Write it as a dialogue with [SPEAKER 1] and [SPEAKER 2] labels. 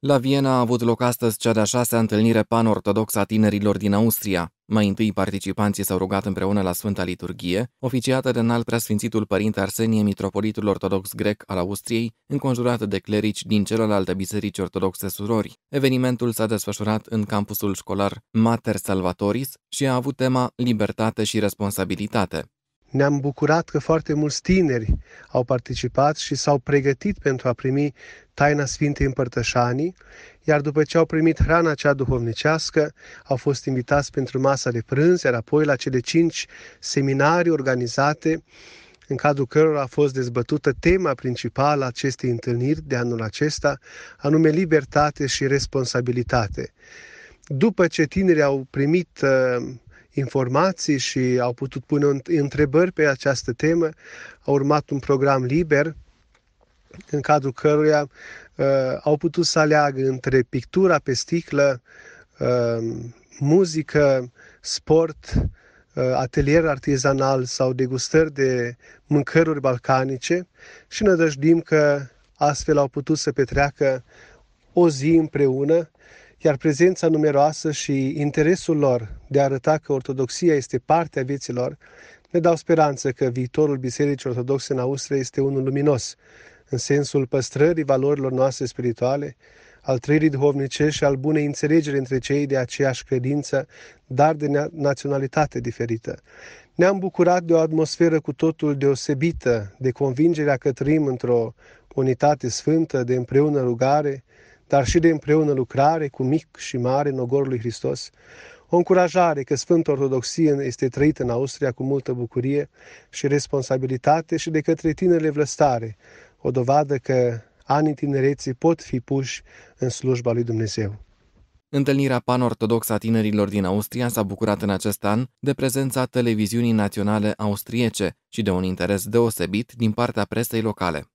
[SPEAKER 1] La Viena a avut loc astăzi cea de-a șasea întâlnire pan a tinerilor din Austria. Mai întâi, participanții s-au rugat împreună la Sfânta Liturghie, oficiată de înalt preasfințitul părinte Arsenie, mitropolitul ortodox grec al Austriei, înconjurat de clerici din celelalte biserici ortodoxe surori. Evenimentul s-a desfășurat în campusul școlar Mater Salvatoris și a avut tema Libertate și responsabilitate.
[SPEAKER 2] Ne-am bucurat că foarte mulți tineri au participat și s-au pregătit pentru a primi taina Sfintei Împărtășanii, iar după ce au primit hrana cea duhovnicească, au fost invitați pentru masa de prânz, iar apoi la cele cinci seminarii organizate în cadrul cărora a fost dezbătută tema principală a acestei întâlniri de anul acesta, anume libertate și responsabilitate. După ce tinerii au primit uh, informații și au putut pune întrebări pe această temă. A urmat un program liber în cadrul căruia uh, au putut să aleagă între pictura pe sticlă, uh, muzică, sport, uh, atelier artizanal sau degustări de mâncăruri balcanice și ne dăjdim că astfel au putut să petreacă o zi împreună iar prezența numeroasă și interesul lor de a arăta că Ortodoxia este parte a vieților ne dau speranță că viitorul Bisericii Ortodoxe în Austria este unul luminos, în sensul păstrării valorilor noastre spirituale, al trăirii duhovnice și al bunei înțelegeri între cei de aceeași credință, dar de naționalitate diferită. Ne-am bucurat de o atmosferă cu totul deosebită, de convingerea că trăim într-o unitate sfântă, de împreună rugare, dar și de împreună lucrare cu mic și mare în ogorul lui Hristos, o încurajare că Sfânta Ortodoxie este trăită în Austria cu multă bucurie și responsabilitate și de către tinerile vlăstare, o dovadă că anii tinereții pot fi puși în slujba lui Dumnezeu.
[SPEAKER 1] Întâlnirea panortodoxă a tinerilor din Austria s-a bucurat în acest an de prezența televiziunii naționale austriece și de un interes deosebit din partea presei locale.